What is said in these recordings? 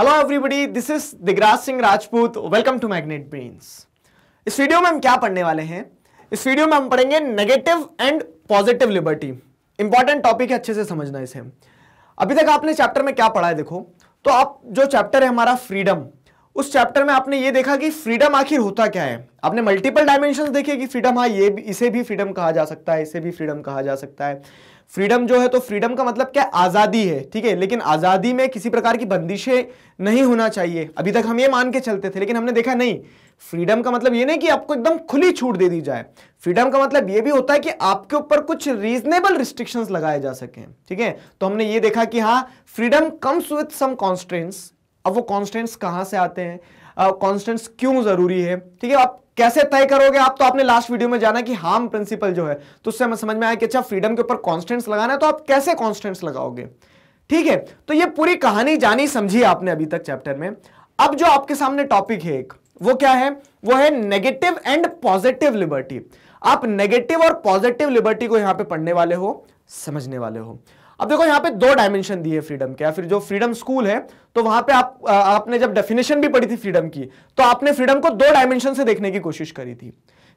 hello everybody this is Digraj Singh Rajput welcome to magnet brains इस video में हम क्या पढ़ने वाले हैं इस वीडियो में हम पढ़ेंगे negative and positive liberty important topic है अच्छे से समझना इसे अभी तक आपने चैप्टर में क्या पढ़ा है देखो तो आप जो चैप्टर है हमारा फ्रीडम उस चैप्टर में आपने ये देखा कि फ्रीडम आखिर होता क्या है आपने मल्टीपल डायमेंशन देखे कि फ्रीडम हाँ ये भी इसे भी फ्रीडम कहा जा सकता है इसे भी फ्रीडम कहा जा सकता है फ्रीडम जो है तो फ्रीडम का मतलब क्या आज़ादी है ठीक है लेकिन आज़ादी में किसी प्रकार की बंदिशें नहीं होना चाहिए अभी तक हम ये मान के चलते थे लेकिन हमने देखा नहीं फ्रीडम का मतलब ये नहीं कि आपको एकदम खुली छूट दे दी जाए फ्रीडम का मतलब ये भी होता है कि आपके ऊपर कुछ रीजनेबल रिस्ट्रिक्शंस लगाए जा सके ठीक है तो हमने ये देखा कि हाँ freedom comes with some constraints अब वो कॉन्स्टेंट्स कहाँ से आते हैं कॉन्स्टेंट्स क्यों ज़रूरी है ठीक है आप कैसे तय करोगे आप तो आपने लास्ट वीडियो में जाना कि हार्म प्रिंसिपल जो है तो उससे हमें समझ में आया कि अच्छा फ्रीडम के ऊपर कॉन्स्टेंट्स लगाना है तो आप कैसे कॉन्स्टेंट्स लगाओगे ठीक है तो ये पूरी कहानी जानी समझी आपने अभी तक चैप्टर में अब जो आपके सामने टॉपिक है एक वो क्या है वो है नेगेटिव एंड पॉजिटिव लिबर्टी आप नेगेटिव और पॉजिटिव लिबर्टी को यहां पे पढ़ने वाले हो समझने वाले हो अब देखो यहाँ पे दो डायमेंशन दी है फ्रीडम के या फिर जो फ्रीडम स्कूल है तो वहां पे आप आ, आपने जब डेफिनेशन भी पढ़ी थी फ्रीडम की तो आपने फ्रीडम को दो डायमेंशन से देखने की कोशिश करी थी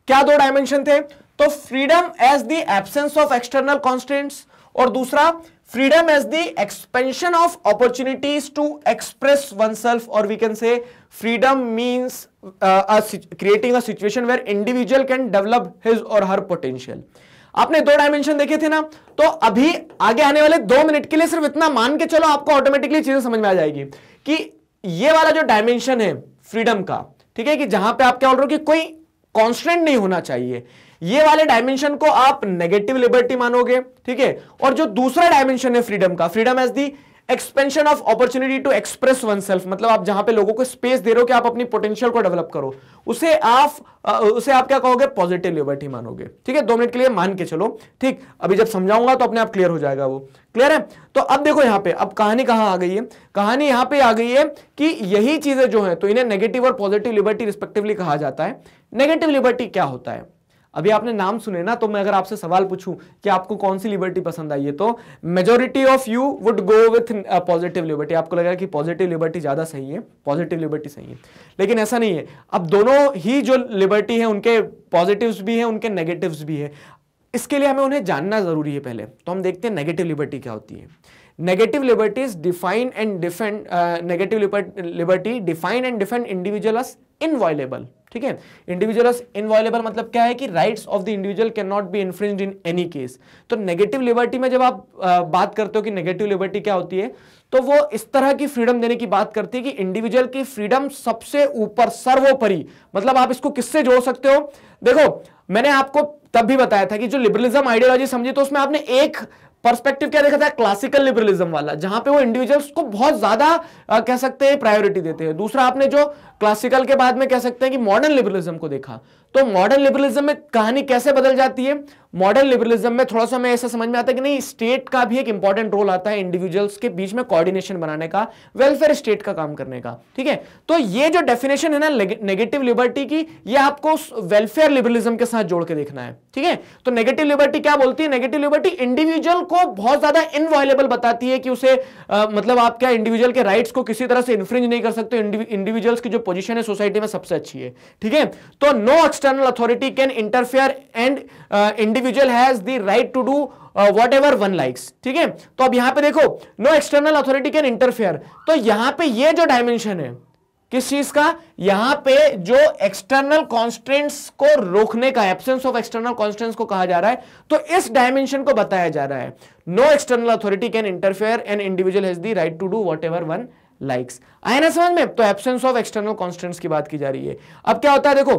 क्या दो डायमेंशन थे तो freedom as the absence of external constraints और दूसरा freedom as the expansion of opportunities to express oneself और we can say freedom means creating a situation where individual can develop his or her potential आपने दो dimension देखे थे ना तो अभी आगे आने वाले दो मिनट के लिए सिर्फ इतना मान के चलो आपको ऑटोमेटिकली चीजें समझ में आ जाएगी कि ये वाला जो डायमेंशन है फ्रीडम का ठीक है कि जहां पे आप क्या बोल रहे हो कि कोई कॉन्स्टेंट नहीं होना चाहिए ये वाले डायमेंशन को आप नेगेटिव लिबर्टी मानोगे ठीक है और जो दूसरा डायमेंशन है फ्रीडम का freedom as the expansion of opportunity to express oneself मतलब आप जहां पे लोगों को स्पेस दे रहे हो कि आप अपनी पोटेंशियल को डेवलप करो उसे आप उसे आप क्या कहोगे पॉजिटिव लिबर्टी मानोगे ठीक है दो मिनट के लिए मान के चलो ठीक अभी जब समझाऊंगा तो अपने आप क्लियर हो जाएगा वो क्लियर है तो अब देखो यहां पे अब कहानी कहां आ गई है कहानी यहां पे आ गई है कि यही चीजें जो है तो इन्हें नेगेटिव और पॉजिटिव लिबर्टी रिस्पेक्टिवली कहा जाता है नेगेटिव लिबर्टी क्या होता है अभी आपने नाम सुने ना तो मैं अगर आपसे सवाल पूछूं कि आपको कौन सी लिबर्टी पसंद आई है तो majority of you would go with positive liberty आपको लगेगा कि पॉजिटिव लिबर्टी ज़्यादा सही है पॉजिटिव लिबर्टी सही है लेकिन ऐसा नहीं है अब दोनों ही जो लिबर्टी है उनके पॉजिटिव भी है उनके नेगेटिव भी है इसके लिए हमें उन्हें जानना ज़रूरी है पहले तो हम देखते हैं नेगेटिव लिबर्टी क्या होती है negative liberty is define and defend negative liberty define and defend individual inviolable ठीक है इंडिविजुअल इनवॉलेबल मतलब क्या है कि rights of the individual can not be infringe in any case तो नेगेटिव लिबर्टी में जब आप बात करते हो कि नेगेटिव लिबर्टी क्या होती है तो वो इस तरह की फ्रीडम देने की बात करती है कि इंडिविजुअल की फ्रीडम सबसे ऊपर सर्वोपरि मतलब आप इसको किससे जोड़ सकते हो देखो मैंने आपको तब भी बताया था कि जो लिबरलिज्म आइडियोलॉजी समझी तो उसमें आपने एक पर्सपेक्टिव क्या देखा था क्लासिकल लिबरलिज्म वाला जहां पे वो इंडिविजुअल्स को बहुत ज्यादा कह सकते हैं प्रायोरिटी देते हैं दूसरा आपने जो क्लासिकल के बाद में कह सकते हैं कि मॉडर्न लिबरलिज्म को देखा तो मॉडर्न लिबरलिज्म में कहानी कैसे बदल जाती है मॉडर्न लिबरलिज्म में थोड़ा सा मैं ऐसा समझ में आता है कि नहीं स्टेट का भी एक इंपॉर्टेंट रोल आता है इंडिविजुअल्स के बीच में कोऑर्डिनेशन बनाने का वेलफेयर स्टेट का काम करने का ठीक है तो ये जो डेफिनेशन है ना नेगेटिव लिबर्टी की ये आपको वेलफेयर लिबरलिज्म के साथ जोड़ के देखना है ठीक है तो नेगेटिव लिबर्टी क्या बोलती है नेगेटिव लिबर्टी इंडिविजुअल को बहुत ज्यादा इनवायलेबल बताती है कि उसे आ, मतलब आप क्या इंडिविजुअल के राइट्स को किसी तरह से इन्फ्रिंज नहीं कर सकते इंडिविजुअल्स की जो पोजीशन है सोसाइटी में सबसे अच्छी है ठीक है तो no external authority can interfere and individual has the right to do whatever one likes ठीक है तो अब यहां पे देखो no external authority can interfere तो यहां पे ये जो डायमेंशन है किस चीज का यहां पे जो एक्सटर्नल कॉन्स्टेंट्स को रोकने का एब्सेंस ऑफ एक्सटर्नल कॉन्स्टेंट्स को कहा जा रहा है तो इस डायमेंशन को बताया जा रहा है no external authority can interfere an individual has the right to do whatever one likes आया ना समझ में तो एबसेंस ऑफ एक्सटर्नल कॉन्स्टेंट्स की बात की जा रही है अब क्या होता है देखो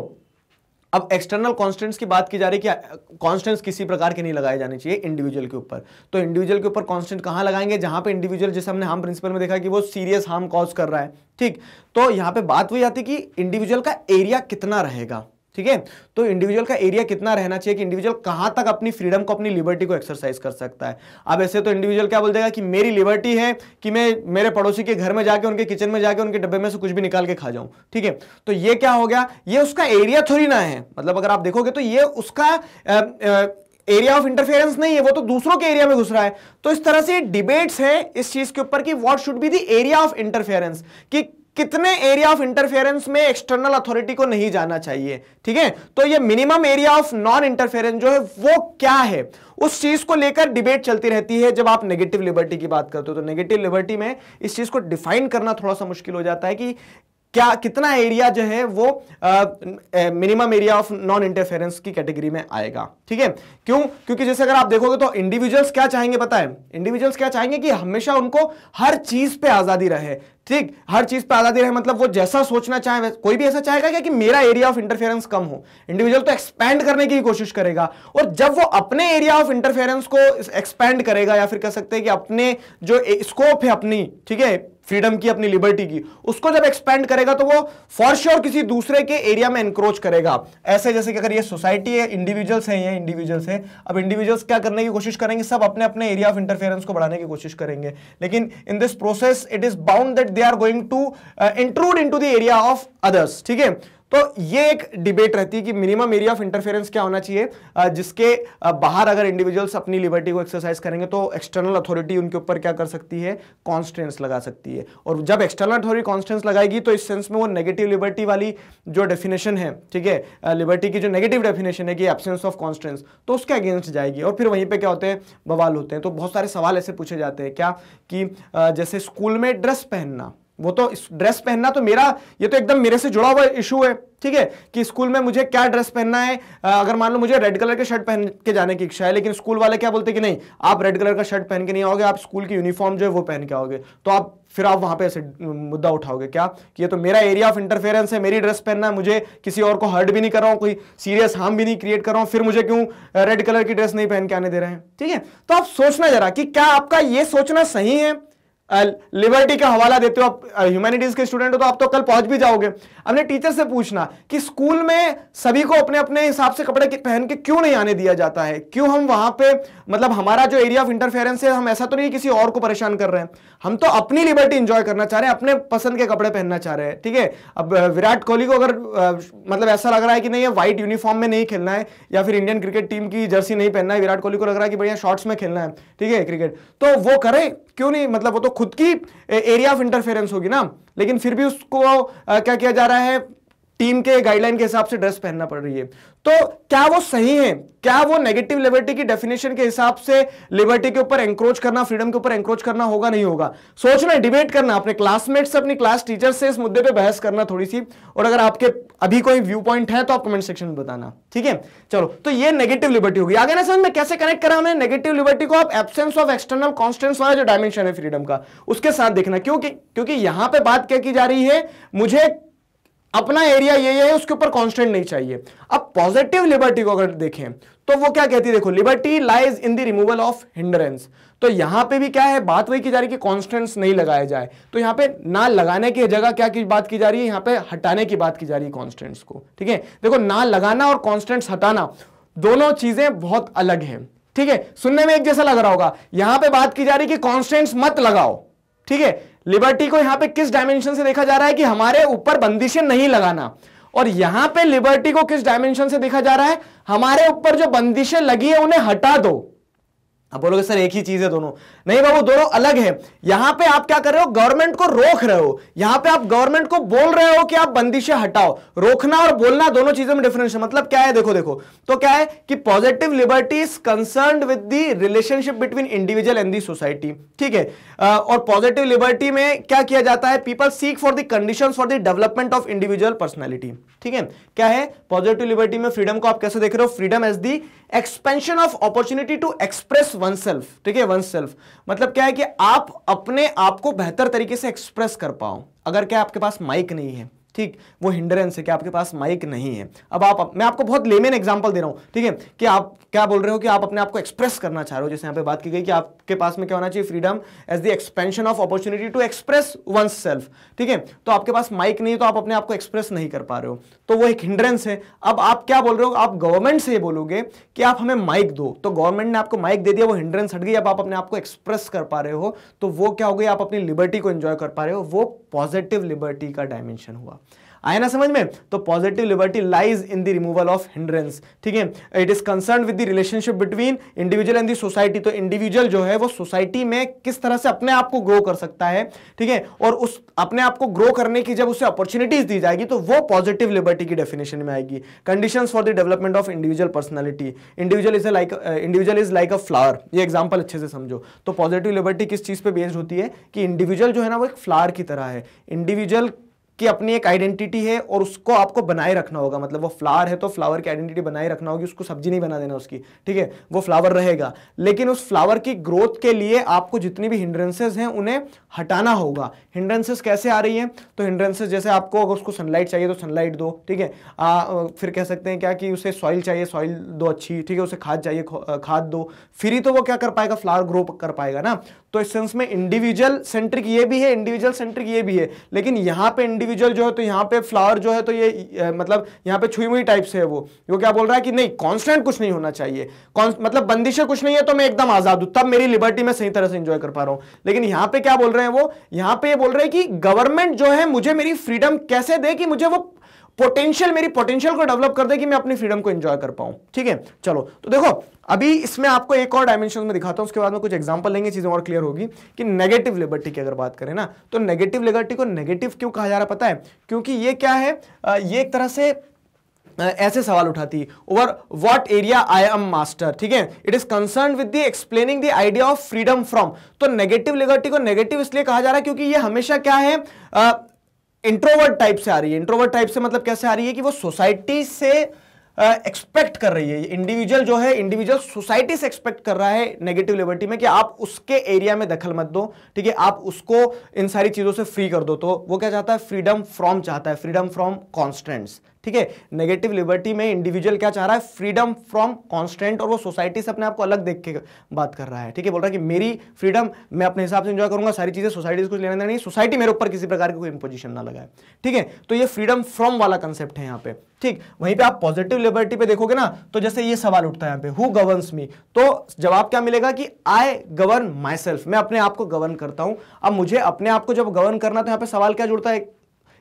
अब एक्सटर्नल कॉन्स्टेंट्स की बात की जा रही है कि कॉन्स्टेंट्स किसी प्रकार के नहीं लगाए जाने चाहिए इंडिविजुअल के ऊपर तो इंडिविजुअल के ऊपर कॉन्स्टेंट कहां लगाएंगे जहां पे इंडिविजुअल जैसे हमने हार्म प्रिंसिपल में देखा कि वो सीरियस हार्म कॉज कर रहा है ठीक तो यहां पे बात हुई जाती है कि इंडिविजुअल का एरिया कितना रहेगा ठीक है तो इंडिविजुअल का एरिया कितना रहना चाहिए कि इंडिविजुअल कहां तक अपनी फ्रीडम को अपनी लिबर्टी को एक्सरसाइज कर सकता है अब ऐसे तो इंडिविजुअल क्या बोल देगा कि मेरी लिबर्टी है कि मैं मेरे पड़ोसी के घर में जाके उनके किचन में जाके उनके डब्बे में से कुछ भी निकाल के खा जाऊं ठीक है तो ये क्या हो गया ये उसका एरिया थोड़ी ना है मतलब अगर आप देखोगे तो ये उसका आ, आ, एरिया ऑफ इंटरफेरेंस नहीं है वो तो दूसरों के एरिया में घुस रहा है तो इस तरह से डिबेट्स है इस चीज के ऊपर कि what should be the area of interference कि कितने एरिया ऑफ इंटरफेरेंस में एक्सटर्नल अथॉरिटी को नहीं जाना चाहिए ठीक है तो ये minimum area of non interference जो है वो क्या है उस चीज को लेकर डिबेट चलती रहती है जब आप नेगेटिव लिबर्टी की बात करते हो तो नेगेटिव लिबर्टी में इस चीज को डिफाइन करना थोड़ा सा मुश्किल हो जाता है कि क्या कितना एरिया जो है वो minimum area of non interference की कैटेगरी में आएगा ठीक है क्यों क्योंकि जैसे अगर आप देखोगे तो इंडिविजुअल्स क्या चाहेंगे पता है इंडिविजुअल्स क्या चाहेंगे कि हमेशा उनको हर चीज पे आजादी रहे ठीक हर चीज पे आजादी रहे मतलब वो जैसा सोचना चाहे कोई भी ऐसा चाहेगा क्या कि मेरा एरिया ऑफ इंटरफेरेंस कम हो इंडिविजुअल तो एक्सपैंड करने की कोशिश करेगा और जब वो अपने एरिया ऑफ इंटरफेरेंस को एक्सपैंड करेगा या फिर कह सकते हैं कि अपने जो स्कोप है अपनी ठीक है फ्रीडम की अपनी लिबर्टी की उसको जब एक्सपेंड करेगा तो वो फॉर श्योर किसी दूसरे के एरिया में इंक्रोच करेगा ऐसे जैसे कि अगर ये सोसाइटी है इंडिविजुअल्स हैं ये इंडिविजुअल्स हैं अब इंडिविजुअल्स क्या करने की कोशिश करेंगे सब अपने अपने एरिया ऑफ इंटरफेरेंस को बढ़ाने की कोशिश करेंगे लेकिन in this process it is bound that they are going to include in the area of others ठीक है तो ये एक डिबेट रहती है कि मिनिमम एरिया ऑफ इंटरफेरेंस क्या होना चाहिए जिसके बाहर अगर इंडिविजुअल्स अपनी लिबर्टी को एक्सरसाइज करेंगे तो एक्सटर्नल अथॉरिटी उनके ऊपर क्या कर सकती है कॉन्स्टेंस लगा सकती है और जब एक्सटर्नल अथॉरिटी कॉन्स्टेंस लगाएगी तो इस सेंस में वो नेगेटिव लिबर्टी वाली जो डेफिनेशन है ठीक है लिबर्टी की जो नेगेटिव डेफिनेशन है कि एबसेंस ऑफ कॉन्स्टेंस तो उसके अगेंस्ट जाएगी और फिर वहीं पर क्या होते हैं बवाल होते हैं तो बहुत सारे सवाल ऐसे पूछे जाते हैं क्या कि जैसे स्कूल में ड्रेस पहनना वो तो ड्रेस पहनना तो मेरा ये तो एकदम मेरे से जुड़ा हुआ इशू है ठीक है कि स्कूल में मुझे क्या ड्रेस पहनना है अगर मान लो मुझे रेड कलर के शर्ट पहन के जाने की इच्छा है लेकिन स्कूल वाले क्या बोलते कि नहीं आप रेड कलर का शर्ट पहन के नहीं आओगे आप स्कूल की यूनिफॉर्म जो है वो पहन के आओगे तो आप फिर आप वहां पे ऐसे मुद्दा उठाओगे क्या कि ये तो मेरा एरिया ऑफ इंटरफेरेंस है मेरी ड्रेस पहनना है मुझे किसी और को हर्ट भी नहीं कर रहा हूँ कोई सीरियस हार्म भी नहीं क्रिएट कर रहा हूँ फिर मुझे क्यों रेड कलर की ड्रेस नहीं पहन के आने दे रहे हैं ठीक है तो आप सोचना जरा कि क्या आपका ये सोचना सही है लिबर्टी का हवाला देते हो आप ह्यूमैनिटीज के स्टूडेंट हो तो आप तो कल पहुंच भी जाओगे हमने टीचर से पूछना कि स्कूल में सभी को अपने अपने हिसाब से कपड़े पहन के क्यों नहीं आने दिया जाता है क्यों हम वहां पे मतलब हमारा जो एरिया ऑफ इंटरफेरेंस है हम ऐसा तो नहीं किसी और को परेशान कर रहे हैं हम तो अपनी लिबर्टी इंजॉय करना चाह रहे हैं अपने पसंद के कपड़े पहनना चाह रहे हैं ठीक है अब विराट कोहली को अगर मतलब ऐसा लग रहा है कि नहीं व्हाइट यूनिफॉर्म में नहीं खेलना है या फिर इंडियन क्रिकेट टीम की जर्सी नहीं पहनना है विराट कोहली को लग रहा है कि बढ़िया शॉर्ट्स में खेलना है ठीक है क्रिकेट तो वो करें क्यों नहीं मतलब वो तो खुद की एरिया ऑफ इंटरफेरेंस होगी ना लेकिन फिर भी उसको क्या किया जा रहा है टीम के गाइडलाइन के हिसाब से ड्रेस पहनना पड़ रही है तो क्या वो सही है क्या वो नेगेटिव लिबर्टी की डेफिनेशन के हिसाब से लिबर्टी के ऊपर एंक्रोच करना फ्रीडम के ऊपर एंक्रोच करना होगा नहीं होगा सोचना डिबेट करना अपने क्लासमेट से अपनी क्लास टीचर से इस मुद्दे पे बहस करना थोड़ी सी और अगर आपके अभी कोई व्यू पॉइंट है तो आप कमेंट सेक्शन में बताना ठीक है चलो तो ये नेगेटिव लिबर्टी होगी आगे ना समझ में कैसे कनेक्ट करा हमें नेगेटिव लिबर्टी को आप एबसेंस ऑफ एक्सटर्नल कॉन्स्टेंस वाला जो डायमेंशन है फ्रीडम का उसके साथ देखना क्योंकि क्योंकि यहां पर बात क्या की जा रही है मुझे अपना एरिया ये है उसके ऊपर कांस्टेंट नहीं चाहिए अब पॉजिटिव लिबर्टी को अगर देखें तो वो क्या कहती है देखो liberty lies in the removal of hindrance तो यहां पे भी क्या है बात वही की जा रही है कि कॉन्स्टेंट्स नहीं लगाया जाए तो यहां पे ना लगाने की जगह क्या की बात की जा रही है यहां पे हटाने की बात की जा रही है कॉन्स्टेंट्स को ठीक है देखो ना लगाना और कॉन्स्टेंट्स हटाना दोनों चीजें बहुत अलग है ठीक है सुनने में एक जैसा लग रहा होगा यहां पर बात की जा रही है कि कॉन्स्टेंट्स मत लगाओ ठीक है लिबर्टी को यहां पे किस डायमेंशन से देखा जा रहा है कि हमारे ऊपर बंदिशें नहीं लगाना और यहां पे लिबर्टी को किस डायमेंशन से देखा जा रहा है हमारे ऊपर जो बंदिशें लगी है उन्हें हटा दो अब बोलोगे सर एक ही चीज है दोनों नहीं बाबू दोनों अलग है यहां पे आप क्या कर रहे हो गवर्नमेंट को रोक रहे हो यहां पे आप गवर्नमेंट को बोल रहे हो कि आप बंदिशें हटाओ रोकना और बोलना दोनों चीजों में डिफरेंस है मतलब क्या है देखो देखो तो क्या है कि positive liberty is concern with the relationship between individual and the society ठीक है और पॉजिटिव लिबर्टी में क्या किया जाता है people seek for the condition for the development of individual personality ठीक है क्या है पॉजिटिव लिबर्टी में फ्रीडम को आप कैसे देख रहे हो freedom as the expansion of opportunity to express oneself ठीक है वन सेल्फ मतलब क्या है कि आप अपने आप को बेहतर तरीके से एक्सप्रेस कर पाओ अगर क्या आपके पास माइक नहीं है ठीक वो हिंडरेंस है कि आपके पास माइक नहीं है अब आप मैं आपको बहुत लेमेन एग्जाम्पल दे रहा हूँ ठीक है कि आप क्या बोल रहे हो कि आप अपने आप को एक्सप्रेस करना चाह रहे हो जैसे यहाँ पे बात की गई कि आपके पास में क्या होना चाहिए freedom as the expansion of opportunity to express oneself ठीक है तो आपके पास माइक नहीं है तो आप अपने आप को एक्सप्रेस नहीं कर पा रहे हो तो वो एक हिंड्रेंस है अब आप क्या बोल रहे हो आप गवर्नमेंट से ये बोलोगे कि आप हमें माइक दो तो गवर्नमेंट ने आपको माइक दे दिया वो हिंड्रेंस हट गई अब आप अपने आप को एक्सप्रेस कर पा रहे हो तो वो क्या हो गया आप अपनी लिबर्टी को एंजॉय कर पा रहे हो वो पॉजिटिव लिबर्टी का डायमेंशन हुआ आया ना समझ में तो positive liberty lies in the removal of hindrance ठीक है it is concern with the relationship between individual and the society तो इंडिविजुअल जो है वो सोसाइटी में किस तरह से अपने आप को ग्रो कर सकता है ठीक है और उस अपने आप को ग्रो करने की जब उसे अपॉर्चुनिटीज दी जाएगी तो वो पॉजिटिव लिबर्टी की डेफिनेशन में आएगी condition for the development of individual personality individual is like individual is like a flower ये एग्जाम्पल अच्छे से समझो तो पॉजिटिव लिबर्टी किस चीज पर बेस्ड होती है कि इंडिविजुअल जो है ना वो एक फ्लावर की तरह है इंडिविजुअल कि अपनी एक आइडेंटिटी है और उसको आपको बनाए रखना होगा मतलब वो फ्लावर है तो फ्लावर की आइडेंटिटी बनाए रखना होगी उसको सब्जी नहीं बना देना उसकी ठीक है वो फ्लावर रहेगा लेकिन उस फ्लावर की ग्रोथ के लिए आपको जितनी भी हिंड्रेंसेज हैं उन्हें हटाना होगा हिंड्रेंसेज कैसे आ रही हैं तो हिंड्रेंसेज जैसे आपको अगर उसको सनलाइट चाहिए तो सनलाइट दो ठीक है फिर कह सकते हैं क्या कि उसे सॉइल चाहिए सॉइल दो अच्छी ठीक है उसे खाद चाहिए खाद दो फिर ही तो वो क्या कर पाएगा फ्लावर ग्रो कर पाएगा ना तो इस सेंस में इंडिविजुअल सेंट्रिक ये भी है इंडिविजुअल सेंट्रिक ये भी है लेकिन यहाँ पर इंडिविजुअल जो है तो यहाँ पे फ्लावर जो है तो ये मतलब यहाँ पे छुई हुई टाइप से है वो वो क्या बोल रहा है कि नहीं कॉन्स्टेंट कुछ नहीं होना चाहिए मतलब बंदिशें कुछ नहीं है तो मैं एकदम आजाद हूं तब मेरी लिबर्टी में सही तरह से इंजॉय कर पा रहा हूँ लेकिन यहाँ पे क्या बोल रहे हैं वो यहाँ पे बोल रहे हैं कि गवर्नमेंट जो है मुझे मेरी फ्रीडम कैसे दे कि मुझे वो पोटेंशियल मेरी पोटेंशियल को डेवलप कर दे कि मैं अपनी फ्रीडम को एंजॉय कर पाऊं ठीक है चलो तो देखो अभी इसमें आपको एक और डायमेंशन में दिखाता हूं उसके बाद में कुछ एग्जांपल लेंगे चीजें और क्लियर होगी कि नेगेटिव लिबर्टी की अगर बात करें ना तो नेगेटिव लिबर्टी को नेगेटिव क्यों कहा जा रहा पता है क्योंकि ये क्या है ये एक तरह से ऐसे सवाल उठाती over what area I am master ठीक है it is concern with the explaining the idea of freedom from तो नेगेटिव लिबर्टी को नेगेटिव इसलिए कहा जा रहा है क्योंकि ये हमेशा क्या है uh, इंट्रोवर्ट टाइप से आ रही है इंट्रोवर्ट टाइप से मतलब कैसे आ रही है कि वो सोसाइटी से एक्सपेक्ट uh, कर रही है इंडिविजुअल जो है इंडिविजुअल सोसाइटी से एक्सपेक्ट कर रहा है नेगेटिव लिबर्टी में कि आप उसके एरिया में दखल मत दो ठीक है आप उसको इन सारी चीज़ों से फ्री कर दो तो वो क्या चाहता है फ्रीडम फ्रॉम चाहता है फ्रीडम फ्रॉम कॉन्स्टेंट्स ठीक है नेगेटिव लिबर्टी में इंडिविजुअल क्या चाह रहा है फ्रीडम फ्रॉम कॉन्स्टेंट और वो सोसाइटी से अपने आप को अलग देख के बात कर रहा है ठीक है बोल रहा है कि मेरी फ्रीडम मैं अपने हिसाब से इंजॉय करूंगा सारी चीज़ें सोसाइटी से कुछ लेना देना नहीं सोसाइटी मेरे ऊपर किसी प्रकार की कोई इंपोजिशन ना लगाए ठीक है तो ये फ्रीडम फ्रॉम वाला कंसेप्ट है यहाँ पे ठीक वहीं पे आप पॉजिटिव लिबर्टी पे देखोगे ना तो जैसे ये सवाल उठता है यहाँ पे हु गवर्न्स मी तो जवाब क्या मिलेगा कि आई गवर्न माई सेल्फ मैं अपने आप को गवर्न करता हूं अब मुझे अपने आप को जब गवर्न करना तो यहाँ पे सवाल क्या जुड़ता है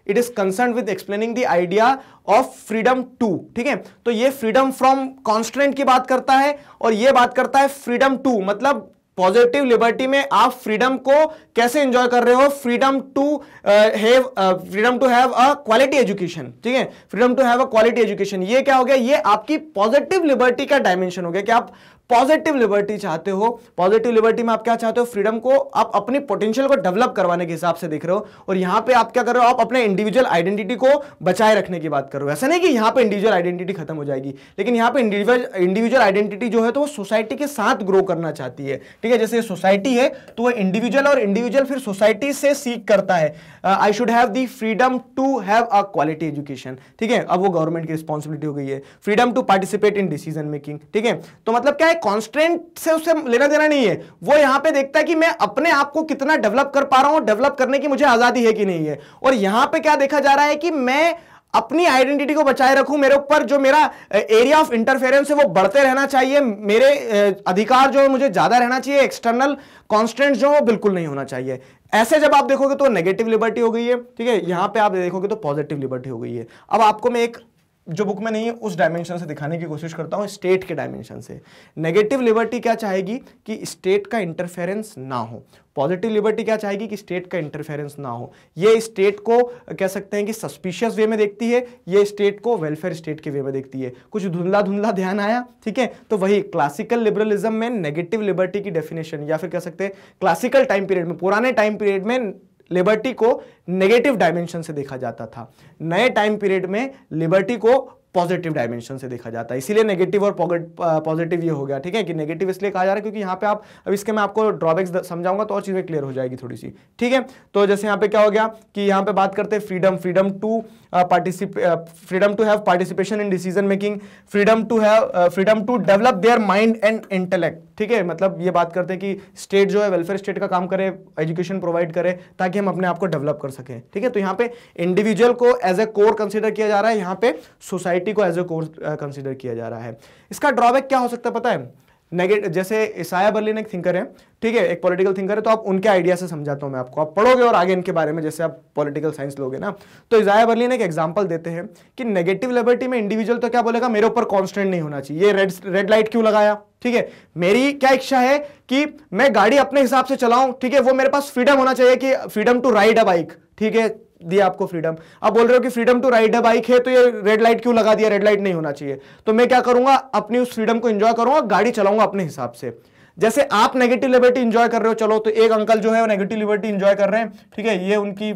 it is concern with explaining the idea of freedom to ठीक है तो ये फ्रीडम फ्रॉम कॉन्स्टेंट की बात करता है और ये बात करता है फ्रीडम टू मतलब पॉजिटिव लिबर्टी में आप फ्रीडम को कैसे एंजॉय कर रहे हो freedom to have freedom to have a quality education ठीक है freedom to have a quality education ये क्या हो गया ये आपकी पॉजिटिव लिबर्टी का डायमेंशन हो गया कि आप पॉजिटिव लिबर्टी चाहते हो पॉजिटिव लिबर्टी में आप क्या चाहते हो फ्रीडम को आप अपनी पोटेंशियल को डेवलप करवाने के हिसाब से देख रहे हो और यहां पे आप क्या कर रहे हो आप अपने इंडिविजुअल आइडेंटिटी को बचाए रखने की बात कर रहे हो ऐसा नहीं कि यहां पे इंडिविजुअल आइडेंटिटी खत्म हो जाएगी लेकिन यहां पर इंडिविजुअल आइडेंटिटी जो है तो वो सोसाइटी के साथ ग्रो करना चाहती है ठीक है जैसे सोसाइटी है तो वह इंडिविजुअल और इंडिविजुअल फिर सोसाइटी से सीख करता है I should have the freedom to have a quality education ठीक है अब वो गवर्नमेंट की रिस्पॉन्सिबिलिटी हो गई है freedom to participate in decision making ठीक है तो मतलब क्या है कॉन्स्टेंट से उससे लेना देना नहीं है वो यहां पे देखता है कि मैं अपने आप को कितना डेवलप कर पा रहा हूं डेवलप करने की मुझे आज़ादी है कि नहीं है और यहां पे क्या देखा जा रहा है कि मैं अपनी आइडेंटिटी को बचाए रखूं मेरे ऊपर जो मेरा एरिया ऑफ इंटरफेरेंस है वो बढ़ते रहना चाहिए मेरे अधिकार जो है मुझे ज़्यादा रहना चाहिए एक्सटर्नल कॉन्स्टेंट जो है वो बिल्कुल नहीं होना चाहिए ऐसे जब आप देखोगे तो नेगेटिव लिबर्टी हो गई है ठीक है यहां पे आप देखोगे तो पॉजिटिव लिबर्टी हो गई है अब आपको मैं एक जो बुक में नहीं है उस डायमेंशन से दिखाने की कोशिश करता हूँ स्टेट के डायमेंशन से नेगेटिव लिबर्टी क्या चाहेगी कि स्टेट का इंटरफेरेंस ना हो पॉजिटिव लिबर्टी क्या चाहेगी कि स्टेट का इंटरफेरेंस ना हो ये स्टेट को कह सकते हैं कि सस्पिशियस वे में देखती है ये स्टेट को वेलफेयर स्टेट के वे में देखती है कुछ धुंधला धुंधला ध्यान आया ठीक है तो वही क्लासिकल लिबरलिज्म में नेगेटिव लिबर्टी की डेफिनेशन या फिर कह सकते हैं क्लासिकल टाइम पीरियड में पुराने टाइम पीरियड में लिबर्टी को नेगेटिव डायमेंशन से देखा जाता था नए टाइम पीरियड में लिबर्टी को पॉजिटिव डायमेंशन से देखा जाता है इसीलिए नेगेटिव और पॉजिटिव ये हो गया ठीक है कि नेगेटिव इसलिए कहा जा रहा है क्योंकि यहाँ पे आप अब इसके मैं आपको ड्रॉबैक्स समझाऊंगा तो और चीज़ें क्लियर हो जाएगी थोड़ी सी ठीक है तो जैसे यहाँ पे क्या हो गया कि यहाँ पे बात करते हैं freedom freedom to participate freedom to have participation in decision making freedom to have freedom to develop their mind and intellect ठीक है मतलब ये बात करते हैं कि स्टेट जो है वेलफेयर स्टेट का काम करे एजुकेशन प्रोवाइड करे ताकि हम अपने आप को डेवलप कर सकें ठीक है तो यहाँ पे इंडिविजुअल को एज ए कोर कंसिडर किया जा रहा है यहाँ पे सोसाइटी आईआईटी को एज ए कोर्स कंसिडर किया जा रहा है इसका ड्रॉबैक क्या हो सकता है पता है नेगेटिव जैसे ईसाया बर्लिन एक थिंकर है ठीक है एक पॉलिटिकल थिंकर है तो आप उनके आइडिया से समझाता हूँ मैं आपको आप पढ़ोगे और आगे इनके बारे में जैसे आप पॉलिटिकल साइंस लोगे ना तो ईसाया बर्लिन एक एग्जांपल देते हैं कि नेगेटिव लिबर्टी में इंडिविजुअल तो क्या बोलेगा मेरे ऊपर कॉन्स्टेंट नहीं होना चाहिए ये रेड रेड लाइट क्यों लगाया ठीक है मेरी क्या इच्छा है कि मैं गाड़ी अपने हिसाब से चलाऊं ठीक है वो मेरे पास फ्रीडम होना चाहिए कि freedom to ride a bike ठीक है दिया आपको फ्रीडम अब बोल रहे हो कि फ्रीडम टू राइड है बाइक है तो ये रेड लाइट क्यों लगा दिया रेड लाइट नहीं होना चाहिए तो मैं क्या करूंगा अपनी उस फ्रीडम को एंजॉय करूंगा गाड़ी चलाऊंगा अपने हिसाब से जैसे आप नेगेटिव लिबर्टी इंजॉय कर रहे हो चलो तो एक अंकल जो है वो नेगेटिव लिबर्टी इंजॉय कर रहे हैं ठीक है ये उनकी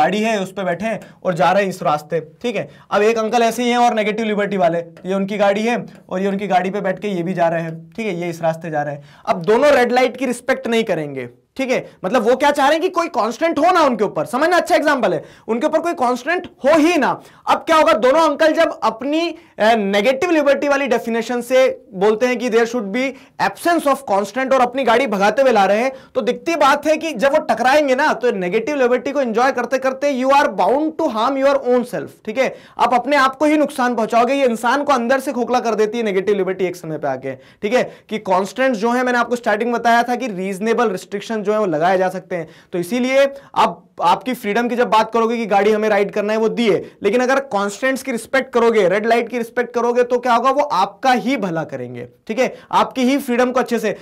गाड़ी है उस पर बैठे हैं और जा रहे हैं इस रास्ते ठीक है अब एक अंकल ऐसे ही हैं और नेगेटिव लिबर्टी वाले ये उनकी गाड़ी है और ये उनकी गाड़ी पे बैठ के ये भी जा रहे हैं ठीक है ये इस रास्ते जा रहे हैं अब दोनों रेड लाइट की रिस्पेक्ट नहीं करेंगे ठीक है मतलब वो क्या चाह रहे हैं कि कोई कांस्टेंट हो ना उनके ऊपर समझना अच्छा एग्जांपल है उनके ऊपर कोई कांस्टेंट हो ही ना अब क्या होगा दोनों अंकल जब अपनी नेगेटिव लिबर्टी वाली डेफिनेशन से बोलते हैं कि there should be absence of constant और अपनी गाड़ी भगाते हुए ला रहे हैं तो दिखती बात है कि जब वो टकराएंगे ना तो नेगेटिव लिबर्टी को एंजॉय करते करते you are bound to harm your own self ठीक है आप अपने आप को ही नुकसान पहुंचाओगे ये इंसान को अंदर से खोखला कर देती है नेगेटिव लिबर्टी एक समय पर आके ठीक है कि कॉन्स्टेंट जो है मैंने आपको स्टार्टिंग बताया था कि रीजनेबल रिस्ट्रिक्शन जो है वो लगाए जा सकते हैं तो इसीलिए अब आपकी फ्रीडम की जब बात करोगे कि गाड़ी हमें राइड करना है वो दिए लेकिन अगर कॉन्स्टेंट्स की रिस्पेक्ट करोगे रेड लाइट की रिस्पेक्ट करोगे तो क्या होगा वो आपका ही भला करेंगे ठीक है आपकी ही फ्रीडम को अच्छे से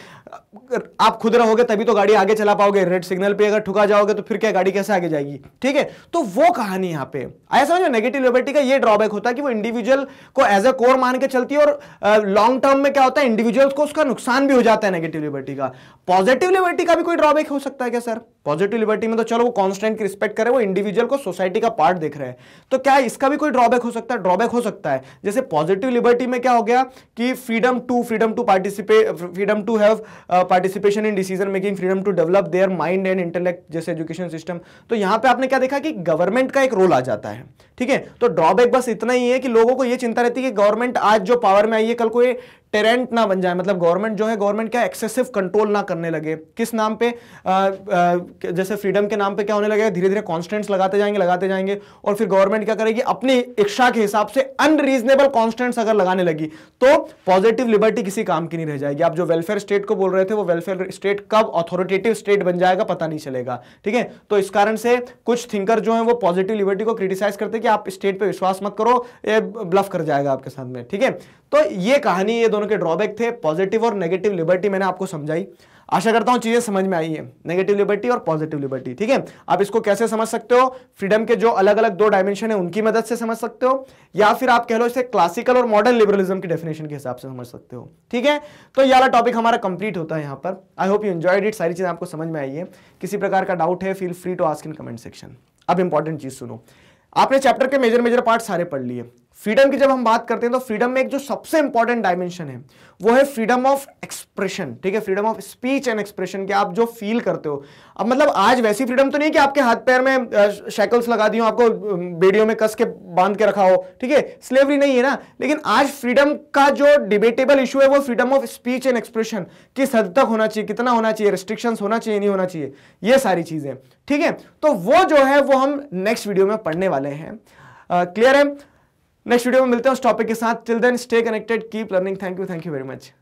आप खुद रहोगे तभी तो गाड़ी आगे चला पाओगे रेड सिग्नल पे अगर ठुका जाओगे तो फिर क्या गाड़ी कैसे आगे जाएगी ठीक है तो वो कहानी यहां पे आया समझो नेगेटिव लिबर्टी का ये ड्रॉबैक होता है कि वो इंडिविजुअल को एज अ कोर मान के चलती है और लॉन्ग टर्म में क्या होता है इंडिविजुअल को उसका नुकसान भी हो जाता है नेगेटिव लिबर्टी का पॉजिटिव लिबर्टी का भी कोई ड्रॉबैक हो सकता है क्या सर पॉजिटिव लिबर्टी में तो चलो वो कॉन्स्टेंट लाइन की रिस्पेक्ट करें वो इंडिविजुअल को सोसाइटी का पार्ट देख रहे हैं तो क्या इसका भी कोई ड्रॉबैक हो सकता है ड्रॉबैक हो सकता है जैसे पॉजिटिव लिबर्टी में क्या हो गया कि freedom to freedom to participate freedom to have participation in decision making freedom to develop their mind and intellect जैसे एजुकेशन सिस्टम तो यहां पर आपने क्या देखा कि गवर्नमेंट का एक रोल आ जाता है ठीक है तो ड्रॉबैक बस इतना ही है कि लोगों को यह चिंता रहती है कि गवर्नमेंट आज जो पावर में आई है कल को ये टेरेंट ना बन जाए मतलब गवर्नमेंट जो है गवर्नमेंट क्या एक्सेसिव कंट्रोल ना करने लगे किस नाम पे आ, आ, जैसे फ्रीडम के नाम पे क्या होने लगे धीरे धीरे कॉन्स्टेंट्स लगाते जाएंगे लगाते जाएंगे और फिर गवर्नमेंट क्या करेगी अपनी इच्छा के हिसाब से अनरीजनेबल कॉन्स्टेंट्स अगर लगाने लगी तो पॉजिटिव लिबर्टी किसी काम की नहीं रह जाएगी आप जो वेलफेयर स्टेट को बोल रहे थे वो वेलफेयर स्टेट कब ऑथोरिटेटिव स्टेट बन जाएगा पता नहीं चलेगा ठीक है तो इस कारण से कुछ थिंकर जो है वो पॉजिटिव लिबर्टी को क्रिटिसाइज करते कि आप स्टेट पर विश्वास मत करो ये ब्लफ कर जाएगा आपके साथ में ठीक है तो ये कहानी ये दोनों के ड्रॉबैक थे पॉजिटिव और नेगेटिव लिबर्टी मैंने आपको समझाई आशा करता हूं चीजें समझ में आई है नेगेटिव लिबर्टी और पॉजिटिव लिबर्टी ठीक है आप इसको कैसे समझ सकते हो फ्रीडम के जो अलग अलग दो डायमेंशन है उनकी मदद से समझ सकते हो या फिर आप कह लो इसे क्लासिकल और मॉडर्न लिबरलिज्म की डेफिनेशन के हिसाब से समझ सकते हो ठीक है तो ये वाला टॉपिक हमारा कंप्लीट होता है यहां पर I hope you enjoyed it सारी चीजें आपको समझ में आई है किसी प्रकार का डाउट है feel free to ask in comment section अब इंपॉर्टेंट चीज सुनो आपने चैप्टर के मेजर मेजर पार्ट सारे पढ़ लिए फ्रीडम की जब हम बात करते हैं तो फ्रीडम में एक जो सबसे इंपॉर्टेंट डायमेंशन है वो है फ्रीडम ऑफ एक्सप्रेशन ठीक है freedom of speech and expression के आप जो फील करते हो अब मतलब आज वैसी फ्रीडम तो नहीं कि आपके हाथ पैर में शैकल्स लगा दी हो आपको बेड़ियों में कस के बांध के रखा हो ठीक है स्लेवरी नहीं है ना लेकिन आज फ्रीडम का जो डिबेटेबल इशू है वो freedom of speech and expression किस हद तक होना चाहिए कितना होना चाहिए रिस्ट्रिक्शन होना चाहिए नहीं होना चाहिए ये सारी चीज़ें ठीक है तो वो जो है वो हम नेक्स्ट वीडियो में पढ़ने वाले हैं क्लियर uh, है नेक्स्ट वीडियो में मिलते हैं उस टॉपिक के साथ till then stay connected keep learning thank you thank you very much